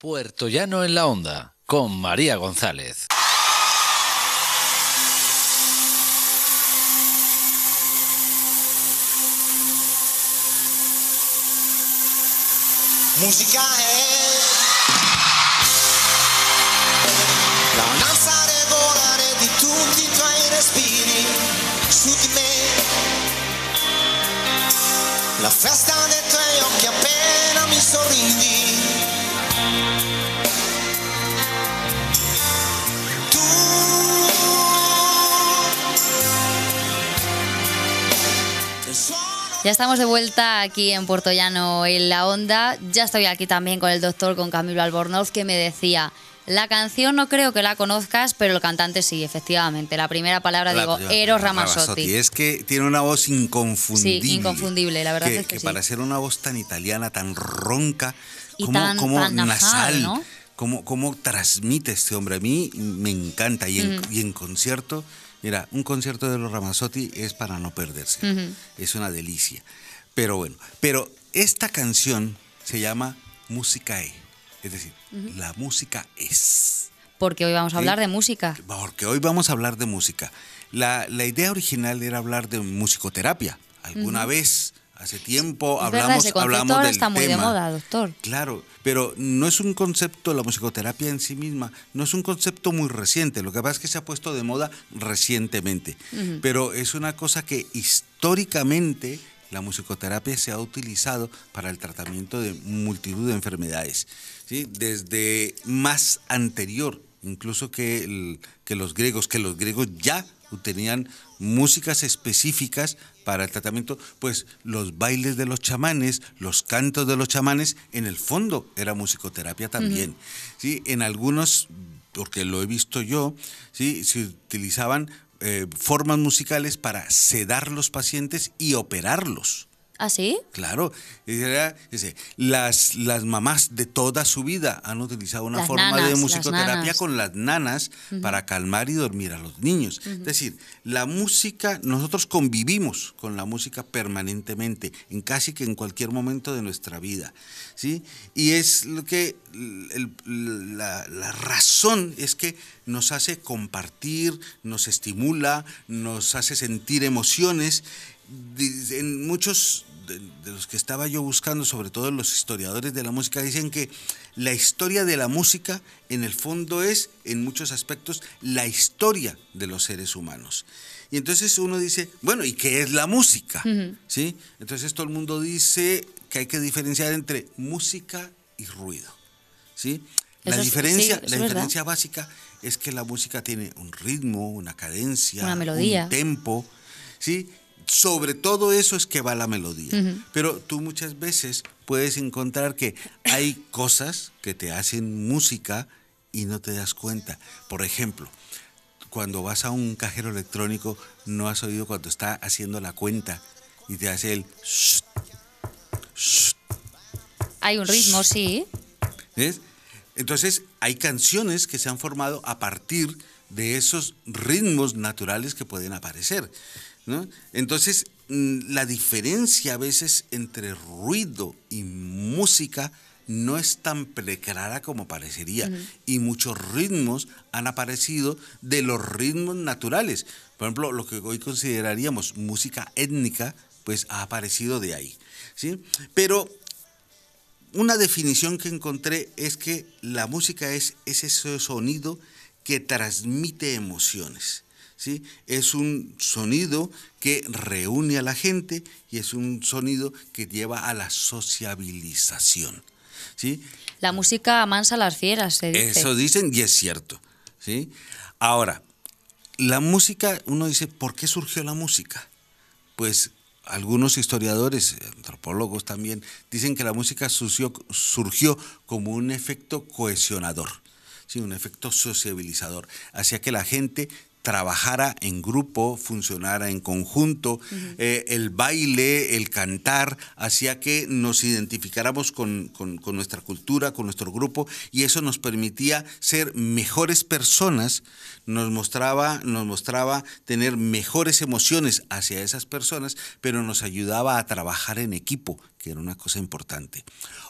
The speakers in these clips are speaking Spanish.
Puerto Llano en la Onda, con María González. Música es la danza de di tutti i tuoi respiri su di me. La festa dei tuoi occhi appena mi sorride. Ya estamos de vuelta aquí en Puerto Llano en la onda. Ya estoy aquí también con el doctor, con Camilo Albornoz, que me decía, la canción no creo que la conozcas, pero el cantante sí, efectivamente. La primera palabra digo, Eros Ramazzotti. Es que tiene una voz inconfundible. Sí, inconfundible, la verdad es que, que para ser una voz tan italiana, tan ronca, como, como nasal, ¿no? como, transmite este hombre. A mí me encanta y en, mm. y en concierto... Mira, un concierto de los Ramazzotti es para no perderse. Es una delicia. Pero bueno, pero esta canción se llama Música E. Es decir, la música es. Porque hoy vamos a hablar de música. Porque hoy vamos a hablar de música. La, idea original era hablar de musicoterapia. Alguna vez Hace tiempo hablamos, hablamos del está muy tema. de moda, doctor. Claro, pero no es un concepto, la musicoterapia en sí misma, no es un concepto muy reciente. Lo que pasa es que se ha puesto de moda recientemente. Pero es una cosa que históricamente la musicoterapia se ha utilizado para el tratamiento de multitud de enfermedades. Desde más anterior, incluso que, que los griegos, que los griegos ya tenían músicas específicas para el tratamiento, pues los bailes de los chamanes, los cantos de los chamanes, en el fondo era musicoterapia también. ¿sí? En algunos, porque lo he visto yo, ¿sí? se utilizaban eh, formas musicales para sedar los pacientes y operarlos. ¿Así? ¿Ah, claro. Ah", las, las mamás de toda su vida han utilizado una forma de musicoterapia con las nanas para calmar y dormir a los niños. Es decir, la música, nosotros convivimos con la música permanentemente, en casi que en cualquier momento de nuestra vida. ¿sí? Y es lo que la, la razón es que nos hace compartir, nos estimula, nos hace sentir emociones en muchos de, los que estaba yo buscando, sobre todo los historiadores de la música, dicen que la historia de la música en el fondo es, en muchos aspectos, la historia de los seres humanos. Y entonces uno dice, bueno, ¿y qué es la música? Entonces todo el mundo dice que hay que diferenciar entre música y ruido. ¿Sí? La diferencia, la diferencia básica es que la música tiene un ritmo, una cadencia, una melodía, un tempo, ¿sí? sobre todo eso es que va la melodía. Pero tú muchas veces puedes encontrar que hay cosas que te hacen música y no te das cuenta. Por ejemplo, cuando vas a un cajero electrónico, no has oído cuando está haciendo la cuenta y te hace el... hay un ritmo, sí. Entonces, hay canciones que se han formado a partir de esos ritmos naturales que pueden aparecer. Entonces, mm, la diferencia a veces entre ruido y música no es tan preclara como parecería. Y muchos ritmos han aparecido de los ritmos naturales. Por ejemplo, lo que hoy consideraríamos música étnica, pues ha aparecido de ahí. ¿sí? Pero una definición que encontré es que la música es ese sonido que transmite emociones. Es un sonido que reúne a la gente y es un sonido que lleva a la sociabilización. ¿sí? La música amansa a las fieras, se dice. Eso dicen y es cierto. ¿sí? Ahora, la música, uno dice, ¿por qué surgió la música? Pues algunos historiadores, antropólogos también, dicen que la música surgió, surgió como un efecto cohesionador, ¿sí? un efecto sociabilizador, hacia que la gente trabajara en grupo, funcionara en conjunto. Eh, el baile, el cantar, hacía que nos identificáramos con, con, nuestra cultura, con nuestro grupo, y eso nos permitía ser mejores personas, nos mostraba, nos mostraba tener mejores emociones hacia esas personas, pero nos ayudaba a trabajar en equipo, que era una cosa importante.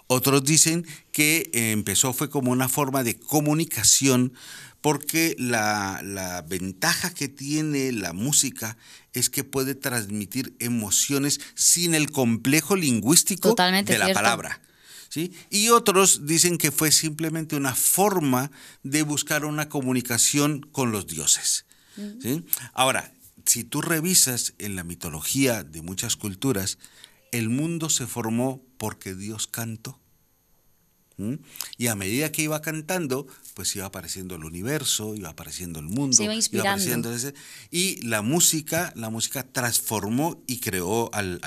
Otros dicen que eh, empezó fue como una forma de comunicación porque la, ventaja que tiene la música es que puede transmitir emociones sin el complejo lingüístico de la palabra. ¿Sí? Y otros dicen que fue simplemente una forma de buscar una comunicación con los dioses. Mm. ¿Sí? Ahora, si tú revisas en la mitología de muchas culturas, el mundo se formó porque Dios cantó. Y a medida que iba cantando, pues iba apareciendo el universo, iba apareciendo el mundo, iba, apareciendo y la música, la música transformó y creó al,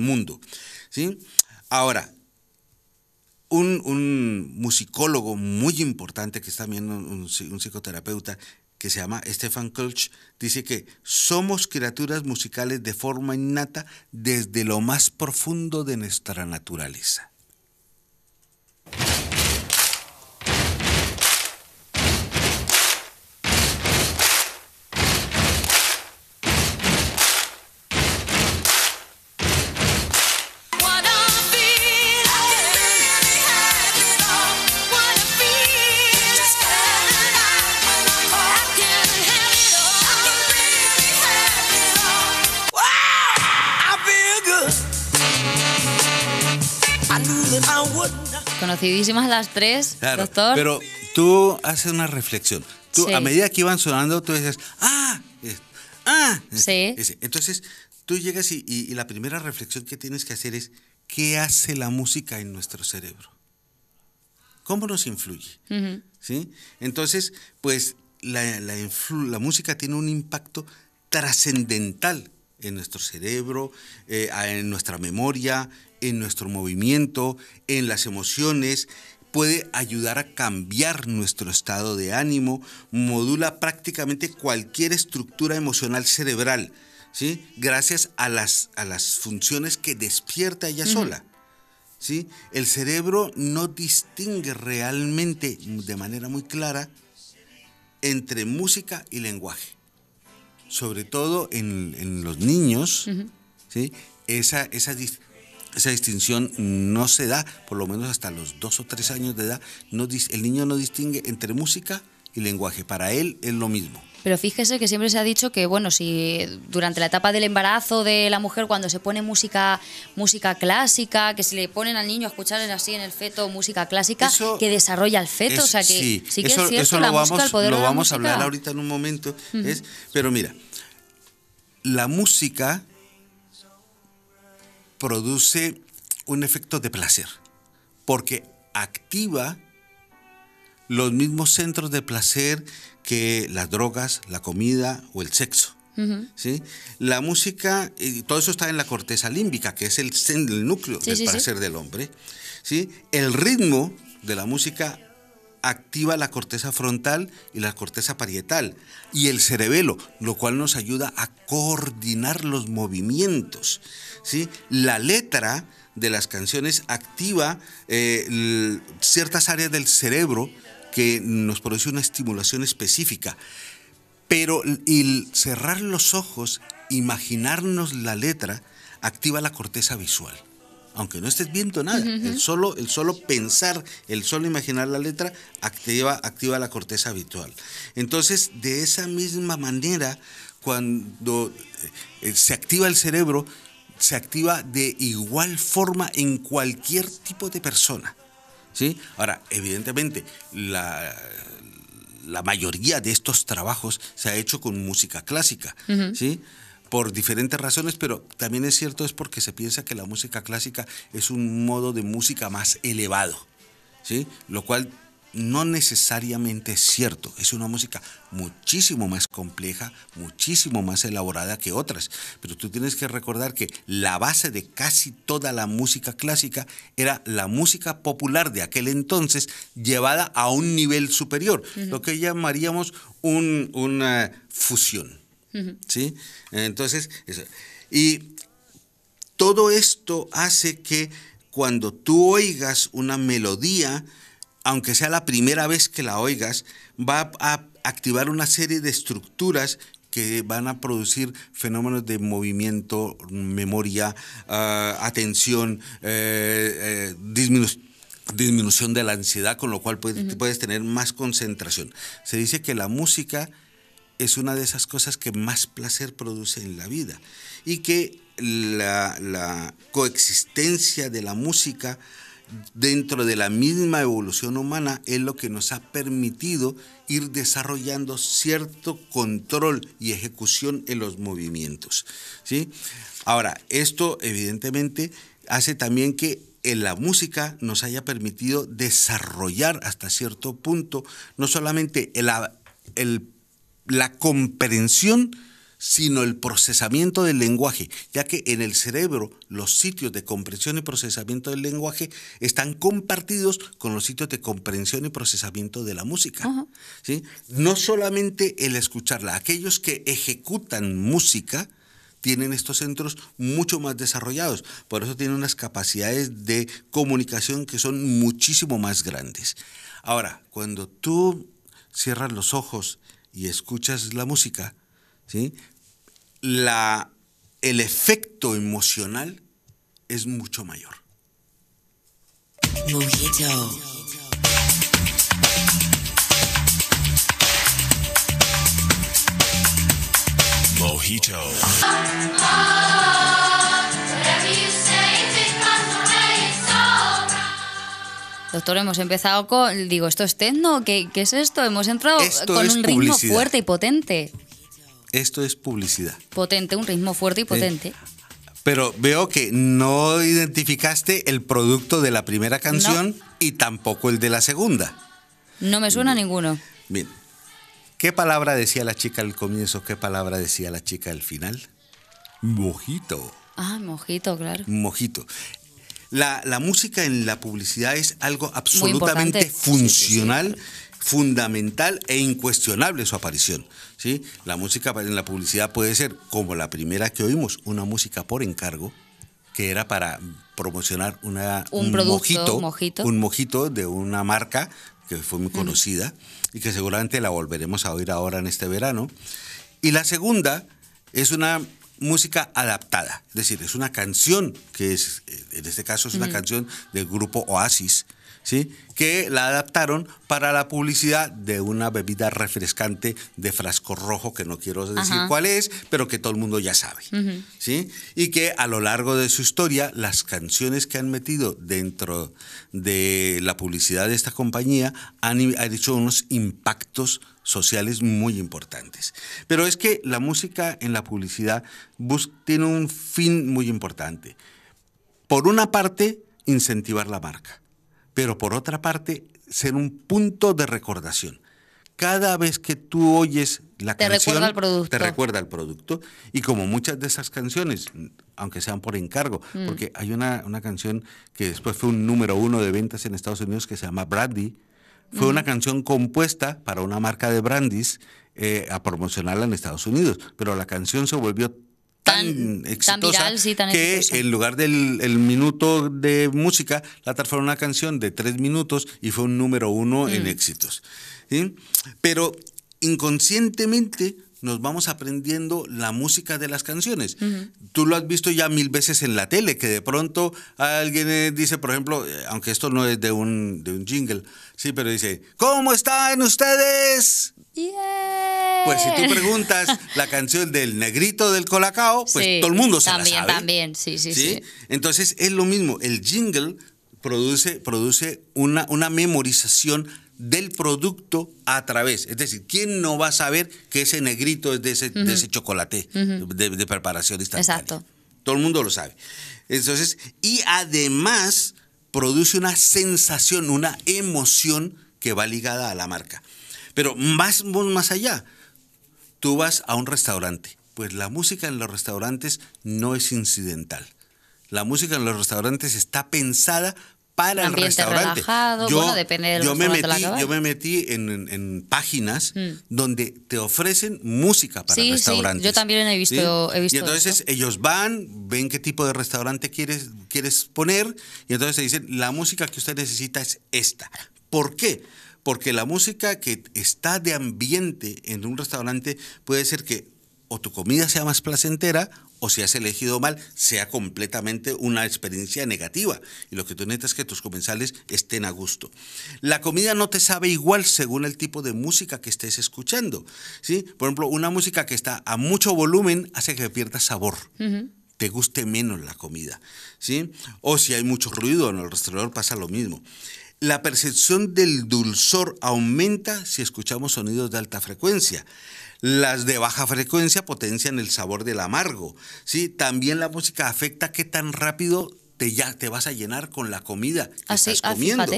mundo. ¿sí? Ahora, un, musicólogo muy importante, que está también un, psicoterapeuta, que se llama Stefan Kulch, dice que somos criaturas musicales de forma innata desde lo más profundo de nuestra naturaleza. Rapidísimas las tres, doctor. Pero tú haces una reflexión. A medida que iban sonando, tú dices, ¡ah! ¡ah! Sí. Entonces, tú llegas y, la primera reflexión que tienes que hacer es, ¿qué hace la música en nuestro cerebro? ¿Cómo nos influye? ¿Sí? Entonces, pues la, la, música tiene un impacto trascendental en nuestro cerebro, eh, en nuestra memoria, en nuestro movimiento, en las emociones, puede ayudar a cambiar nuestro estado de ánimo, modula prácticamente cualquier estructura emocional cerebral, ¿sí? gracias a las, a las funciones que despierta ella sola. El cerebro no distingue realmente de manera muy clara entre música y lenguaje sobre todo en, los niños, ¿sí? esa, esa, esa distinción no se da, por lo menos hasta los dos o tres años de edad, no, el niño no distingue entre música y lenguaje, para él es lo mismo. Pero fíjese que siempre se ha dicho que, bueno, si durante la etapa del embarazo de la mujer, cuando se pone música, música clásica, que si le ponen al niño a escuchar así en el feto música clásica, que desarrolla el feto. o sea, que sí, eso, es lo vamos, a hablar ahorita en un momento. es, pero mira, la música produce un efecto de placer, porque activa los mismos centros de placer que las drogas, la comida o el sexo. La música, y eh, todo eso está en la corteza límbica, que es el, núcleo del placer del hombre. ¿sí? El ritmo de la música activa la corteza frontal y la corteza parietal y el cerebelo, lo cual nos ayuda a coordinar los movimientos. ¿sí? La letra de las canciones activa eh, ciertas áreas del cerebro que nos produce una estimulación específica. Pero el cerrar los ojos, imaginarnos la letra, activa la corteza visual. Aunque no estés viendo nada, el, solo, el solo pensar, el solo imaginar la letra, activa, activa la corteza habitual. Entonces, de esa misma manera, cuando eh, se activa el cerebro, se activa de igual forma en cualquier tipo de persona. ¿sí? Ahora, evidentemente, la, mayoría de estos trabajos se ha hecho con música clásica, ¿sí? por diferentes razones, pero también es cierto es porque se piensa que la música clásica es un modo de música más elevado, ¿sí? Lo cual no necesariamente es cierto. Es una música muchísimo más compleja, muchísimo más elaborada que otras. Pero tú tienes que recordar que la base de casi toda la música clásica era la música popular de aquel entonces llevada a un nivel superior, lo que llamaríamos una fusión. ¿Sí? Entonces, y todo esto hace que cuando tú oigas una melodía, aunque sea la primera vez que la oigas, va a activar una serie de estructuras que van a producir fenómenos de movimiento, memoria, ah, atención, eh, eh, disminución de la ansiedad, con lo cual puedes, tener más concentración. Se dice que la música es una de esas cosas que más placer produce en la vida y que la coexistencia de la música dentro de la misma evolución humana es lo que nos ha permitido ir desarrollando cierto control y ejecución en los movimientos. ¿sí? Ahora, esto evidentemente hace también que en eh, la música nos haya permitido desarrollar hasta cierto punto no solamente la comprensión, sino el procesamiento del lenguaje, ya que en el cerebro los sitios de comprensión y procesamiento del lenguaje están compartidos con los sitios de comprensión y procesamiento de la música. No solamente el escucharla, aquellos que ejecutan música, tienen estos centros mucho más desarrollados. Por eso tienen unas capacidades de comunicación que son muchísimo más grandes. Ahora, cuando tú cierras los ojos y escuchas la música, ¿sí? La, el efecto emocional es mucho mayor. Doctor, hemos empezado con, digo, ¿esto es techno? ¿Qué, es esto? Hemos entrado con un ritmo fuerte y potente esto es publicidad. Potente, un ritmo fuerte y eh, potente. pero veo que no identificaste el producto de la primera canción y tampoco el de la segunda. No me suena mm. ninguno. Bien. ¿Qué palabra decía la chica al comienzo? ¿Qué palabra decía la chica al final? Mojito. Ah, mojito, claro. Mojito. La, música en la publicidad es algo absolutamente funcional fundamental e incuestionable su aparición. ¿sí? La música en la publicidad puede ser, como la primera que oímos, una música por encargo, que era para promocionar una, un, mojito, un mojito de una marca que fue muy mm. conocida y que seguramente la volveremos a oír ahora en este verano. Y la segunda es una música adaptada, es decir, es una canción que en este caso es una mm. canción del grupo Oasis, que la adaptaron para la publicidad de una bebida refrescante de frasco rojo, que no quiero decir cuál es, pero que todo el mundo ya sabe. ¿sí? Y que a lo largo de su historia, las canciones que han metido dentro de la publicidad de esta compañía han hecho unos impactos sociales muy importantes. Pero es que la música en la publicidad tiene un fin muy importante. Por una parte, incentivar la marca pero por otra parte, ser un punto de recordación. Cada vez que tú oyes la canción, te recuerda al producto. Y como muchas de esas canciones, aunque sean por encargo, mm. porque hay una, canción que después fue un número uno de ventas en Estados Unidos que se llama Brandy. Fue mm. una canción compuesta para una marca de brandis eh, a promocionarla en Estados Unidos, pero la canción se volvió tan, exitosa que en lugar del minuto de música la transformó en una canción de tres minutos y fue un número uno en mm. éxitos. Pero inconscientemente nos vamos aprendiendo la música de las canciones. Tú lo has visto ya mil veces en la tele, que de pronto alguien eh, dice, por ejemplo, eh, aunque esto no es de un, de un jingle, sí, pero dice, ¿cómo están ustedes? Pues si tú preguntas la canción del negrito del colacao, pues todo el mundo se también, sabe. También, sí, sí, sí, sí. Entonces es lo mismo, el jingle produce, produce una, una memorización del producto a través. Es decir, ¿quién no va a saber que ese negrito es de ese, chocolate de, preparación instantánea? Exacto. Todo el mundo lo sabe. Entonces, y además produce una sensación, una emoción que va ligada a la marca. Pero más allá, tú vas a un restaurante. Pues la música en los restaurantes no es incidental. La música en los restaurantes está pensada para el restaurante. Relajado, yo, depende del yo me metí, yo me metí en, páginas mm. donde te ofrecen música para restaurantes. Sí, yo también he visto, Y entonces ellos van, ven qué tipo de restaurante quieres, quieres poner y entonces te dicen, la música que usted necesita es esta. ¿Por qué? Porque la música que está de ambiente en un restaurante puede ser que o tu comida sea más placentera o si has elegido mal, sea completamente una experiencia negativa. Y lo que tú necesitas es que tus comensales estén a gusto. La comida no te sabe igual según el tipo de música que estés escuchando. ¿sí? Por ejemplo, una música que está a mucho volumen hace que pierda sabor. te guste menos la comida, ¿sí? O si hay mucho ruido en el restaurador pasa lo mismo. La percepción del dulzor aumenta si escuchamos sonidos de alta frecuencia. Las de baja frecuencia potencian el sabor del amargo. ¿sí? También la música afecta qué tan rápido te, vas a llenar con la comida que Así, ah, estás ah, comiendo.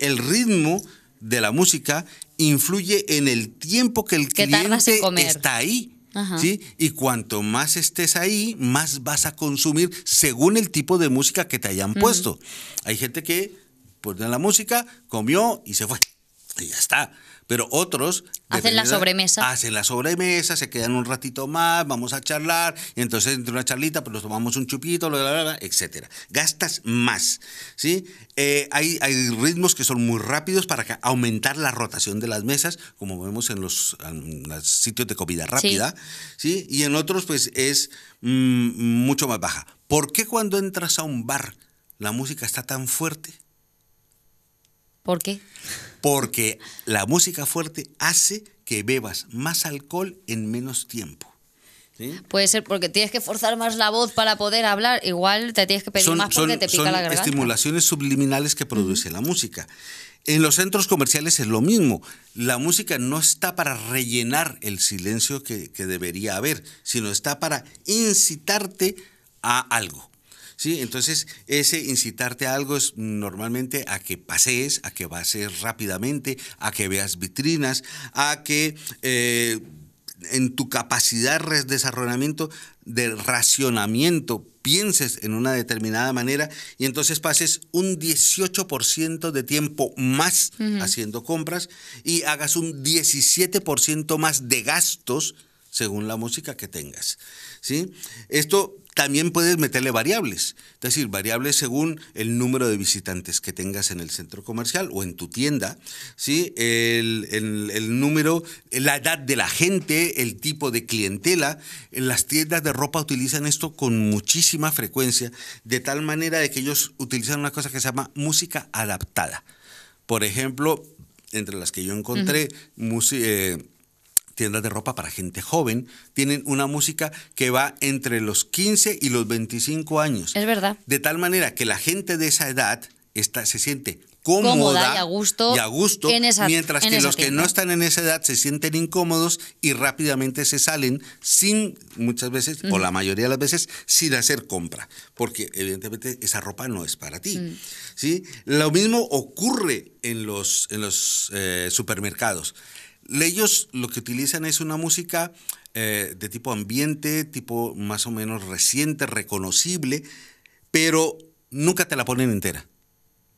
El ritmo de la música influye en el tiempo que el cliente está ahí. ¿Sí? Y cuanto más estés ahí, más vas a consumir según el tipo de música que te hayan puesto. Hay gente que pone pues, la música, comió y se fue. Y ya está. Pero otros... Hacen la sobremesa. Hacen la sobremesa, se quedan un ratito más, vamos a charlar, y entonces entre una charlita, pues nos tomamos un chupito, bla, bla, bla, etc. Gastas más, ¿sí? Eh, hay, hay ritmos que son muy rápidos para aumentar la rotación de las mesas, como vemos en los, sitios de comida rápida, sí. Y en otros, pues, es mm, mucho más baja. ¿Por qué cuando entras a un bar la música está tan fuerte? ¿Por qué? Porque la música fuerte hace que bebas más alcohol en menos tiempo. Puede ser porque tienes que forzar más la voz para poder hablar. Igual te tienes que pedir más porque te pica la garganta. Estimulaciones subliminales que produce la música. En los centros comerciales es lo mismo. La música no está para rellenar el silencio que debería haber, sino está para incitarte a algo. Entonces, ese incitarte a algo es normalmente a que pasees, a que pasees rápidamente, a que veas vitrinas, a que... Eh, en tu capacidad de desarrollamiento, de racionamiento, pienses en una determinada manera y entonces pases un 18% de tiempo más haciendo compras y hagas un 17% más de gastos según la música que tengas. ¿sí? Esto también puedes meterle variables, es decir, variables según el número de visitantes que tengas en el centro comercial o en tu tienda, ¿sí? el, número, la edad de la gente, el tipo de clientela. Las tiendas de ropa utilizan esto con muchísima frecuencia, de tal manera de que ellos utilizan una cosa que se llama música adaptada. Por ejemplo, entre las que yo encontré, música... Eh, tiendas de ropa para gente joven, tienen una música que va entre los 15 y los 25 años. Es verdad. De tal manera que la gente de esa edad está, se siente cómoda, y a gusto, y a gusto mientras que los que no están en esa edad se sienten incómodos y rápidamente se salen sin muchas veces o la mayoría de las veces sin hacer compra, porque evidentemente esa ropa no es para ti. Mm. Lo mismo ocurre en los, en los eh, supermercados ellos lo que utilizan es una música eh, de tipo ambiente, tipo más o menos reciente, reconocible, pero nunca te la ponen entera.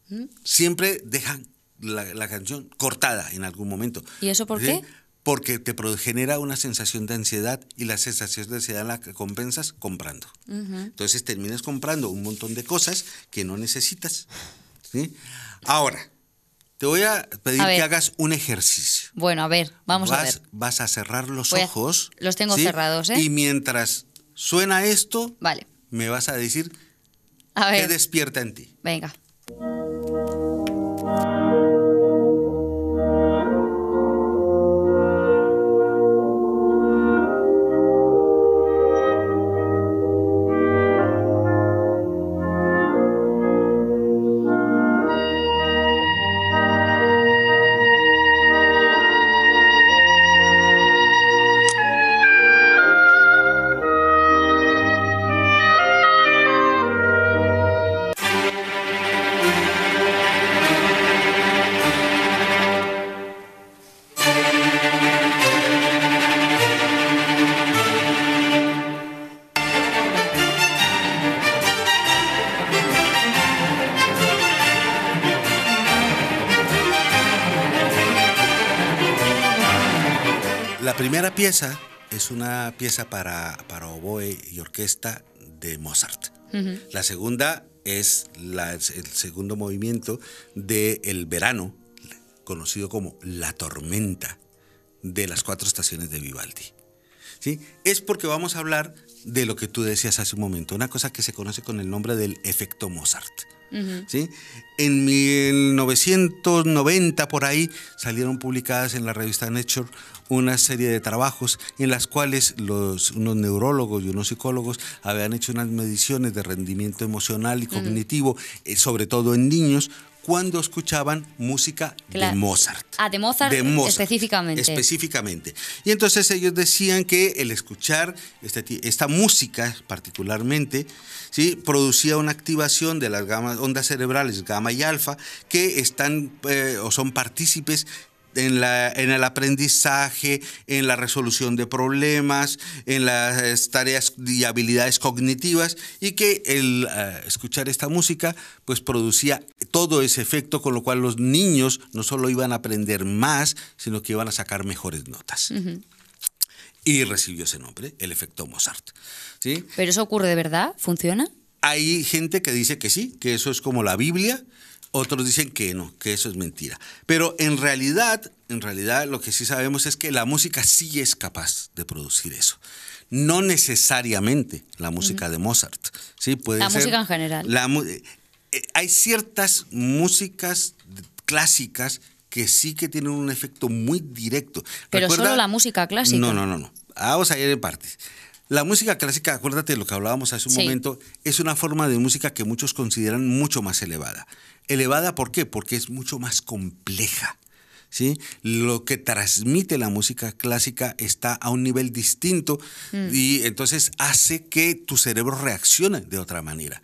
¿Mm? Siempre dejan la, canción cortada en algún momento. ¿Y eso por qué? Porque te genera una sensación de ansiedad y la sensación de ansiedad la compensas comprando. Entonces terminas comprando un montón de cosas que no necesitas. ¿Sí? Ahora, te voy a pedir que hagas un ejercicio. Bueno, a ver, vamos a ver. Vas a cerrar los ojos. los tengo cerrados, ¿eh? Y mientras suena esto, vale. me vas a decir a ver. qué despierta en ti. Venga. pieza es una pieza para, para oboe y orquesta de Mozart. La segunda es el segundo movimiento de El Verano, conocido como La Tormenta, de las cuatro estaciones de Vivaldi. ¿Sí? Es porque vamos a hablar de lo que tú decías hace un momento, una cosa que se conoce con el nombre del efecto Mozart. En 1990, por ahí, salieron publicadas en la revista Nature una serie de trabajos en las cuales unos neurólogos y unos psicólogos habían hecho unas mediciones de rendimiento emocional y cognitivo, eh, sobre todo en niños, cuando escuchaban música de Mozart. Ah, de Mozart, de Mozart específicamente. Específicamente. Y entonces ellos decían que el escuchar este esta, música particularmente, ¿sí? producía una activación de las ondas cerebrales gamma y alfa que están eh, o son partícipes en, el aprendizaje, en la resolución de problemas, en las eh, tareas y habilidades cognitivas y que el eh, escuchar esta música pues producía todo ese efecto con lo cual los niños no solo iban a aprender más, sino que iban a sacar mejores notas. y recibió ese nombre, el efecto Mozart. ¿sí? ¿Pero eso ocurre de verdad? ¿Funciona? Hay gente que dice que sí, que eso es como la Biblia otros dicen que no, que eso es mentira. Pero en realidad, en realidad lo que sí sabemos es que la música sí es capaz de producir eso. No necesariamente la música de Mozart, ¿sí? Puede la música en general. Eh, eh, hay ciertas músicas clásicas que sí que tienen un efecto muy directo. Pero solo la música clásica. No, no, no, no. Ah, vamos a ir en partes. La música clásica, acuérdate de lo que hablábamos hace un momento, es una forma de música que muchos consideran mucho más elevada. Elevada, ¿por qué? Porque es mucho más compleja. ¿Sí? Lo que transmite la música clásica está a un nivel distinto mm. y entonces hace que tu cerebro reaccione de otra manera.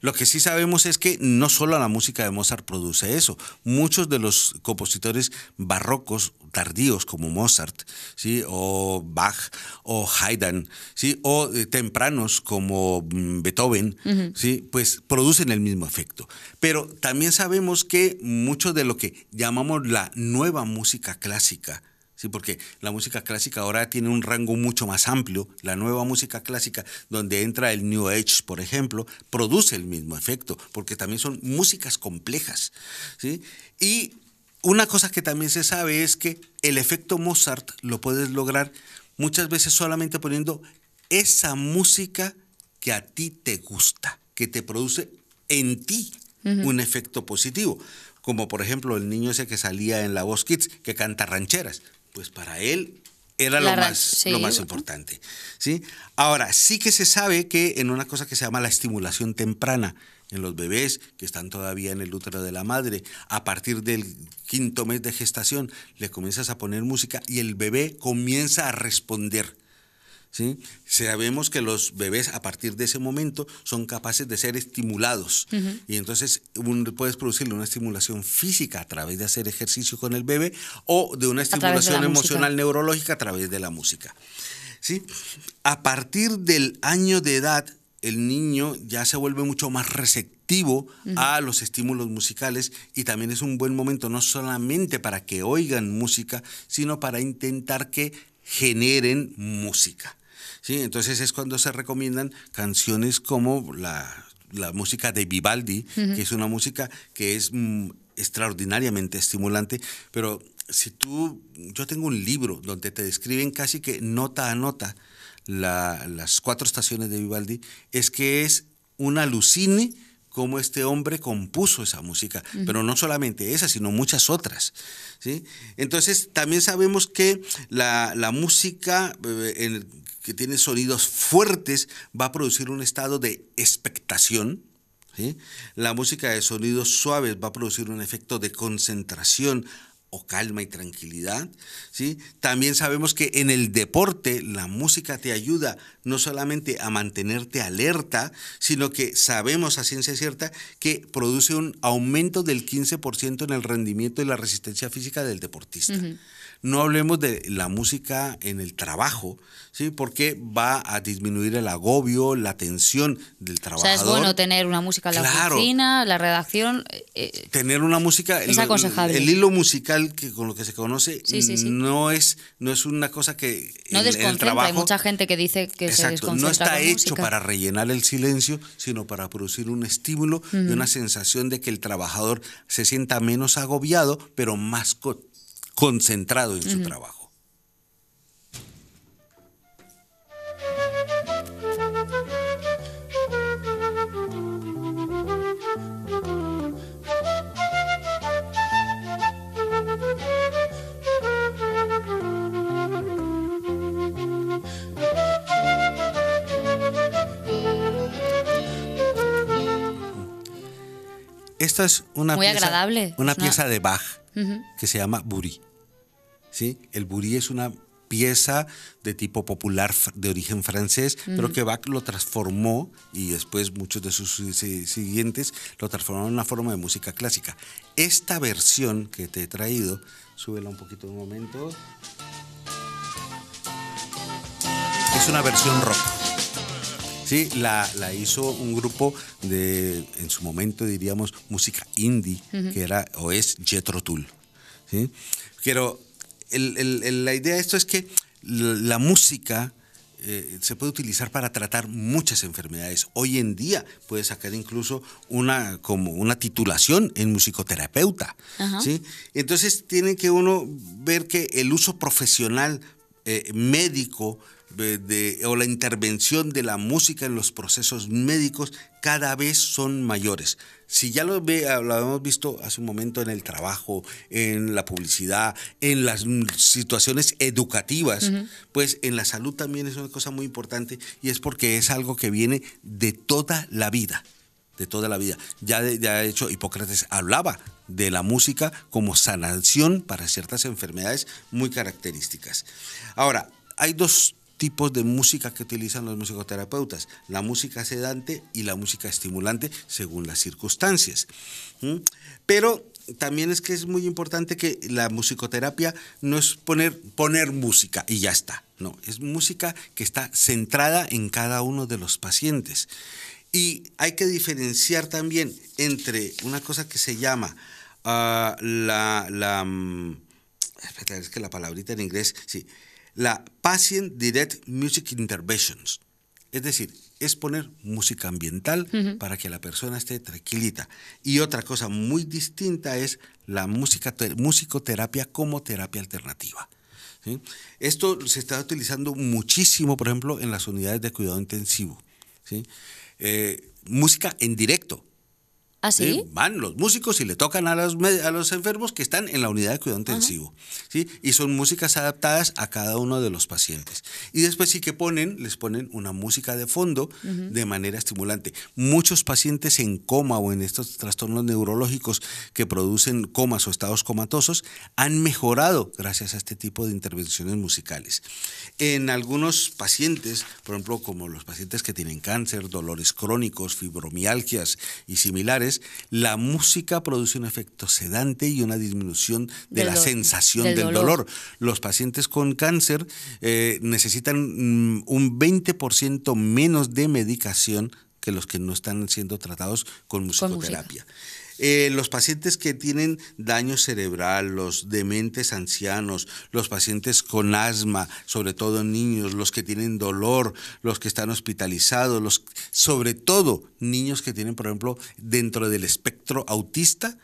Lo que sí sabemos es que no solo la música de Mozart produce eso, muchos de los compositores barrocos tardíos como Mozart, ¿sí? o Bach, o Haydn, ¿sí? o eh, tempranos como mm, Beethoven, ¿sí? pues producen el mismo efecto. Pero también sabemos que mucho de lo que llamamos la nueva música clásica, Sí, porque la música clásica ahora tiene un rango mucho más amplio. La nueva música clásica, donde entra el New Age, por ejemplo, produce el mismo efecto, porque también son músicas complejas. ¿sí? Y una cosa que también se sabe es que el efecto Mozart lo puedes lograr muchas veces solamente poniendo esa música que a ti te gusta, que te produce en ti un efecto positivo. Como por ejemplo el niño ese que salía en La Voz Kids, que canta rancheras. Pues para él era lo más, lo más importante. ¿sí? Ahora, sí que se sabe que en una cosa que se llama la estimulación temprana, en los bebés que están todavía en el útero de la madre. A partir del quinto mes de gestación le comienzas a poner música y el bebé comienza a responder. ¿Sí? Sabemos que los bebés a partir de ese momento son capaces de ser estimulados y entonces puedes producirle una estimulación física a través de hacer ejercicio con el bebé o de una estimulación emocional neurológica a través de la música. ¿Sí? A partir del año de edad el niño ya se vuelve mucho más receptivo a los estímulos musicales y también es un buen momento no solamente para que oigan música, sino para intentar que generen música. ¿Sí? Entonces es cuando se recomiendan canciones como la, música de Vivaldi, que es una música que es mm, extraordinariamente estimulante, pero si tú, yo tengo un libro donde te describen casi que nota a nota las cuatro estaciones de Vivaldi es que es un alucine cómo este hombre compuso esa música, pero no solamente esa, sino muchas otras. ¿sí? Entonces, también sabemos que la, música eh, que tiene sonidos fuertes va a producir un estado de expectación. La música de sonidos suaves va a producir un efecto de concentración, calma y tranquilidad. ¿sí? También sabemos que en el deporte la música te ayuda no solamente a mantenerte alerta, sino que sabemos a ciencia cierta que produce un aumento del 15% en el rendimiento y la resistencia física del deportista. No hablemos de la música en el trabajo, ¿sí? Porque va a disminuir el agobio, la tensión del trabajador. O sea, es bueno tener una música en la la redacción. Eh, eh, tener una música. Es El, hilo musical que con lo que se conoce no es no es una cosa que no en, Hay mucha gente que dice que exacto, no está hecho para rellenar el silencio, sino para producir un estímulo y una sensación de que el trabajador se sienta menos agobiado, pero más concentrado en su trabajo. Esta es una Muy pieza, agradable. Una pieza de Bach que se llama Buri. ¿Sí? El Buri es una pieza de tipo popular de origen francés, pero que Bach lo transformó y después muchos de sus siguientes lo transformaron en una forma de música clásica. Esta versión que te he traído, súbela un poquito un momento, es una versión rock. Sí, la, hizo un grupo de, en su momento diríamos, música indie, que era o es Jetro Tool. Pero la idea de esto es que la música eh, se puede utilizar para tratar muchas enfermedades. Hoy en día puede sacar incluso una, como una titulación en musicoterapeuta. Entonces tiene que uno ver que el uso profesional eh, médico eh, o la intervención de la música en los procesos médicos cada vez son mayores. Si ya lo, ve, ah, hemos visto hace un momento en el trabajo, en la publicidad, en las situaciones educativas, pues en la salud también es una cosa muy importante y es porque es algo que viene de toda la vida de toda la vida. Ya ya de hecho, Hipócrates hablaba de la música como sanación para ciertas enfermedades muy características. Ahora, hay dos tipos de música que utilizan los musicoterapeutas, la música sedante y la música estimulante según las circunstancias. Pero también es que es muy importante que la musicoterapia no es poner, poner música y ya está, no, es música que está centrada en cada uno de los pacientes. Y hay que diferenciar también entre una cosa que se llama ah, la... la mm, es que la palabrita en inglés, sí, la Patient Direct Music Interventions. Es decir, es poner música ambiental para que la persona esté tranquilita. Y otra cosa muy distinta es la música, musicoterapia como terapia alternativa. Esto se está utilizando muchísimo, por ejemplo, en las unidades de cuidado intensivo. Eh, música en directo. ¿Ah, van los músicos y le tocan a los, a los enfermos que están en la unidad de cuidado intensivo. ¿sí? Y son músicas adaptadas a cada uno de los pacientes. Y después sí que ponen, les ponen una música de fondo de manera estimulante. Muchos pacientes en coma o en estos trastornos neurológicos que producen comas o estados comatosos han mejorado gracias a este tipo de intervenciones musicales. En algunos pacientes, por ejemplo, como los pacientes que tienen cáncer, dolores crónicos, fibromialgias y similares, la música produce un efecto sedante y una disminución de la sensación del, dolor. Los pacientes con cáncer eh, necesitan mm, un 20% menos de medicación que los que no están siendo tratados con musicoterapia. Eh, los pacientes que tienen daño cerebral, los dementes ancianos, los pacientes con asma, sobre todo niños, los que tienen dolor, los que están hospitalizados, los, sobre todo niños que tienen, por ejemplo, dentro del espectro autista,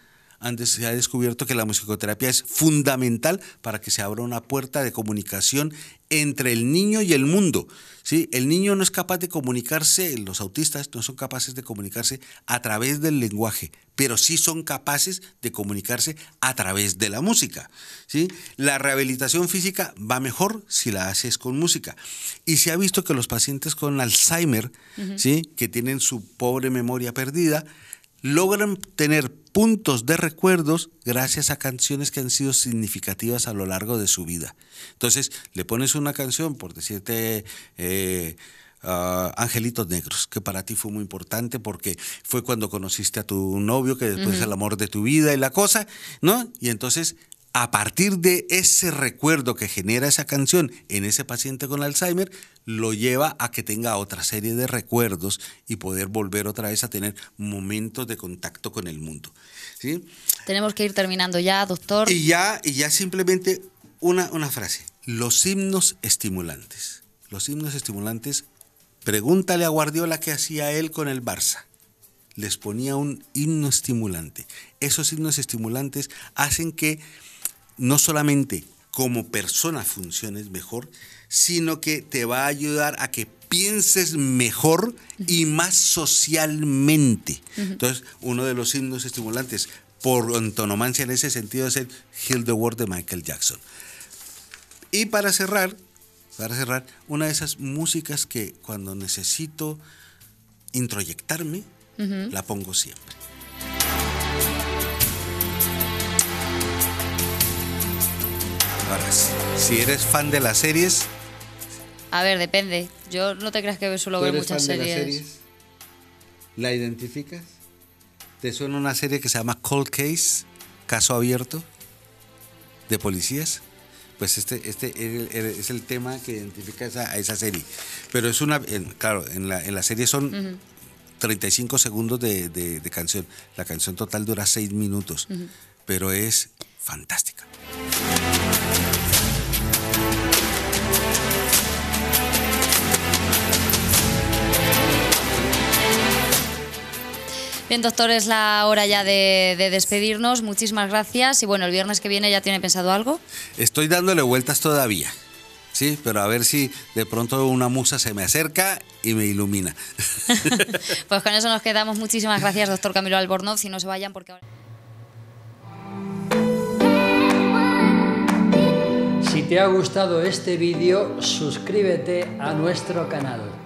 se ha descubierto que la musicoterapia es fundamental para que se abra una puerta de comunicación entre el niño y el mundo. ¿sí? El niño no es capaz de comunicarse, los autistas no son capaces de comunicarse a través del lenguaje, pero sí son capaces de comunicarse a través de la música. ¿sí? La rehabilitación física va mejor si la haces con música. Y se ha visto que los pacientes con Alzheimer, ¿sí? que tienen su pobre memoria perdida, logran tener puntos de recuerdos gracias a canciones que han sido significativas a lo largo de su vida. Entonces, le pones una canción, por decirte... Eh, Angelitos Negros, que para ti fue muy importante porque fue cuando conociste a tu novio, que después es el amor de tu vida y la cosa, ¿no? Y entonces a partir de ese recuerdo que genera esa canción en ese paciente con Alzheimer, lo lleva a que tenga otra serie de recuerdos y poder volver otra vez a tener momentos de contacto con el mundo. ¿sí? Tenemos que ir terminando ya, doctor. Y ya, y ya simplemente una, una frase. Los himnos estimulantes. Los himnos estimulantes, pregúntale a Guardiola qué hacía él con el Barça les ponía un himno estimulante. Esos himnos estimulantes hacen que no solamente como persona funciones mejor, sino que te va a ayudar a que pienses mejor y más socialmente. Entonces, uno de los signos estimulantes por antonomancia en ese sentido es el Heal the World de Michael Jackson. Y para cerrar, para cerrar, una de esas músicas que cuando necesito introyectarme, la pongo siempre. Si eres fan de las series. A ver, depende. Yo no te creas que solo veo muchas series. ¿La identificas? ¿Te suena una serie que se llama Cold Case, Caso Abierto, de policías? Pues este, este es el, tema que identifica esa, a esa serie. Pero es una, claro, en la, en serie son 35 segundos de, de, de, canción. La canción total dura 6 minutos, pero es fantástica. Bien, doctor, es la hora ya de, despedirnos. Muchísimas gracias. Y bueno, el viernes que viene ya tiene pensado algo. Estoy dándole vueltas todavía. Sí, pero a ver si de pronto una musa se me acerca y me ilumina. pues con eso nos quedamos. Muchísimas gracias, doctor Camilo Albornoz. Si no se vayan, porque ahora. Si te ha gustado este vídeo, suscríbete a nuestro canal.